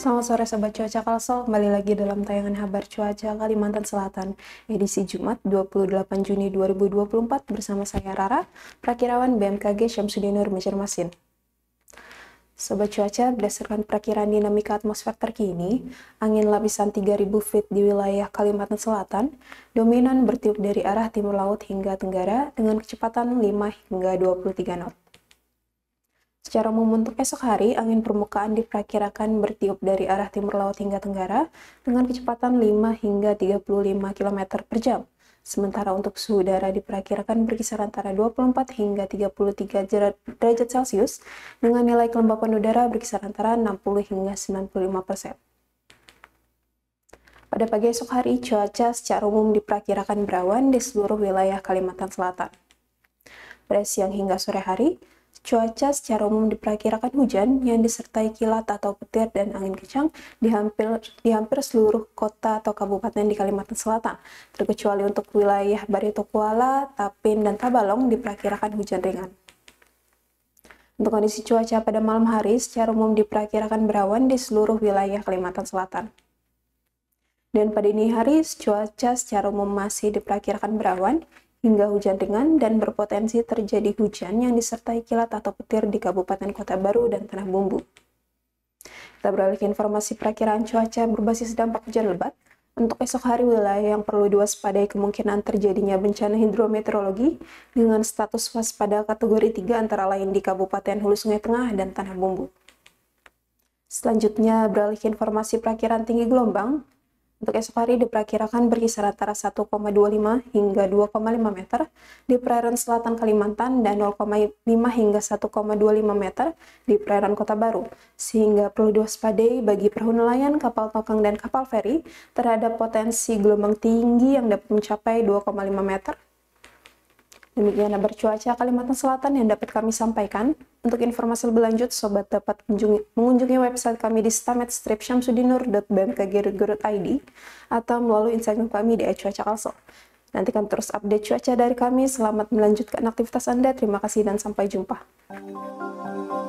Selamat sore Sobat Cuaca Kalsel, kembali lagi dalam tayangan Habar Cuaca Kalimantan Selatan, edisi Jumat 28 Juni 2024 bersama saya Rara, prakirawan BMKG Syamsudinur Masin. Sobat cuaca, berdasarkan perakiran dinamika atmosfer terkini, angin lapisan 3000 feet di wilayah Kalimantan Selatan dominan bertiup dari arah timur laut hingga tenggara dengan kecepatan 5 hingga 23 knot. Secara umum untuk esok hari, angin permukaan diperkirakan bertiup dari arah timur laut hingga tenggara dengan kecepatan 5 hingga 35 km per jam. Sementara untuk suhu udara diperkirakan berkisar antara 24 hingga 33 derajat Celcius dengan nilai kelembapan udara berkisar antara 60 hingga 95 persen. Pada pagi esok hari, cuaca secara umum diperkirakan berawan di seluruh wilayah Kalimantan Selatan. Pada siang hingga sore hari, Cuaca secara umum diperkirakan hujan yang disertai kilat atau petir dan angin kencang di hampir, di hampir seluruh kota atau kabupaten di Kalimantan Selatan. Terkecuali untuk wilayah Barito Kuala, Tapin, dan Tabalong diperkirakan hujan ringan. Untuk kondisi cuaca pada malam hari secara umum diperkirakan berawan di seluruh wilayah Kalimantan Selatan. Dan pada ini hari cuaca secara umum masih diperkirakan berawan hingga hujan ringan dan berpotensi terjadi hujan yang disertai kilat atau petir di Kabupaten Kota Baru dan Tanah Bumbu. Kita beralih ke informasi perakiran cuaca berbasis dampak hujan lebat. Untuk esok hari wilayah yang perlu diwaspadai kemungkinan terjadinya bencana hidrometeorologi dengan status waspada kategori 3 antara lain di Kabupaten Hulu Sungai Tengah dan Tanah Bumbu. Selanjutnya beralih ke informasi perakiran tinggi gelombang. Untuk esok hari diperkirakan berkisar antara 1,25 hingga 2,5 meter di perairan selatan Kalimantan dan 0,5 hingga 1,25 meter di perairan Kota Baru, sehingga perlu diwaspadai bagi perahu nelayan, kapal tongkang, dan kapal feri terhadap potensi gelombang tinggi yang dapat mencapai 2,5 meter. Demikian kabar cuaca Kalimantan Selatan yang dapat kami sampaikan. Untuk informasi lebih lanjut, sobat dapat kunjungi, mengunjungi website kami di stametstripsyamsudinur.bmkg.id atau melalui Instagram kami di @cuaca Nantikan terus update cuaca dari kami. Selamat melanjutkan aktivitas Anda. Terima kasih dan sampai jumpa.